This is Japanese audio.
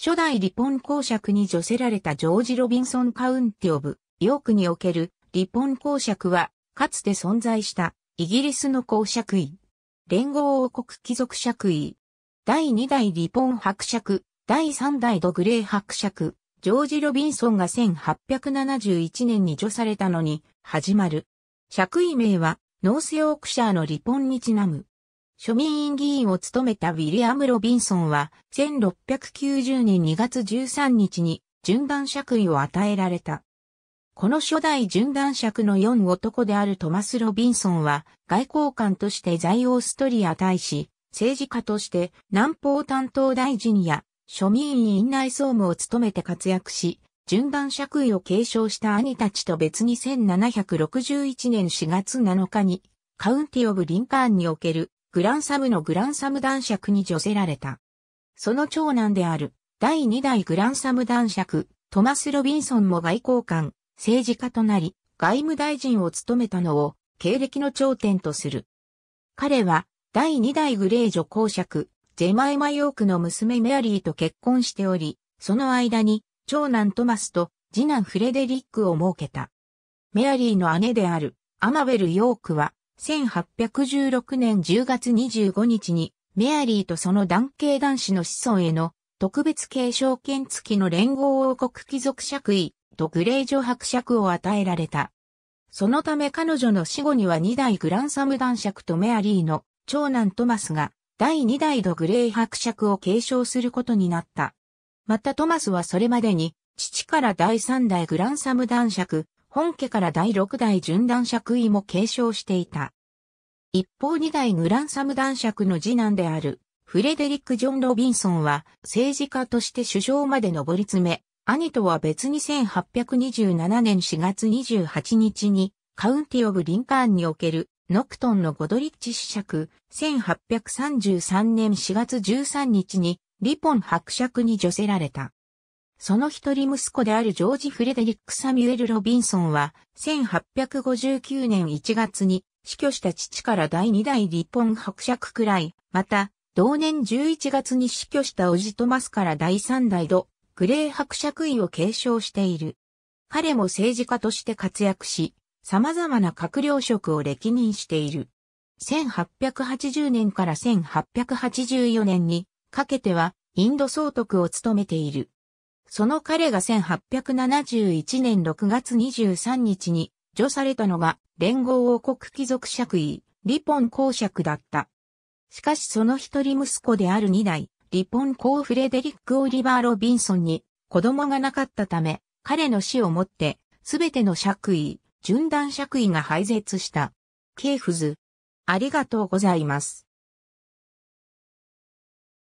初代リポン公爵に除せられたジョージ・ロビンソン・カウンティ・オブ・ヨークにおけるリポン公爵は、かつて存在したイギリスの公爵位。連合王国貴族爵位。第2代リポン伯爵、第3代ドグレー伯爵、ジョージ・ロビンソンが1871年に除されたのに、始まる。爵位名は、ノースヨークシャーのリポンにちなむ。庶民院議員を務めたウィリアム・ロビンソンは、1690年2月13日に、順断爵位を与えられた。この初代順断爵の4男であるトマス・ロビンソンは、外交官として在オーストリア大使、政治家として南方担当大臣や庶民院内総務を務めて活躍し、順断爵位を継承した兄たちと別に1761年4月7日に、カウンティオブ・リンカーンにおけるグランサムのグランサム男爵に除せられた。その長男である、第2代グランサム男爵、トマス・ロビンソンも外交官、政治家となり、外務大臣を務めたのを、経歴の頂点とする。彼は、第2代グレージョ公爵、ジェマイマヨークの娘メアリーと結婚しており、その間に、長男トマスと次男フレデリックを設けた。メアリーの姉である、アマベル・ヨークは、1816年10月25日に、メアリーとその男系男子の子孫への特別継承権付きの連合王国貴族爵位とグレー女伯爵を与えられた。そのため彼女の死後には2代グランサム男爵とメアリーの長男トマスが第2代ドグレイ伯爵を継承することになった。またトマスはそれまでに父から第3代グランサム男爵、本家から第6代順男爵位も継承していた。一方二代グランサム男爵の次男であるフレデリック・ジョン・ロビンソンは政治家として首相まで上り詰め、兄とは別に1827年4月28日にカウンティ・オブ・リンカーンにおけるノクトンのゴドリッチ子爵、1833年4月13日にリポン伯爵に除せられた。その一人息子であるジョージ・フレデリック・サミュエル・ロビンソンは、1859年1月に死去した父から第二代リポン伯爵くらい、また、同年11月に死去した叔父トマスから第三代ド、グレー伯爵位を継承している。彼も政治家として活躍し、様々な閣僚職を歴任している。1880年から1884年にかけてはインド総督を務めている。その彼が1871年6月23日に除されたのが連合王国貴族爵位、リポン公爵だった。しかしその一人息子である二代、リポン公フレデリック・オリバー・ロビンソンに子供がなかったため、彼の死をもって、すべての爵位、順断爵位が廃絶した。ケーフズ。ありがとうございます。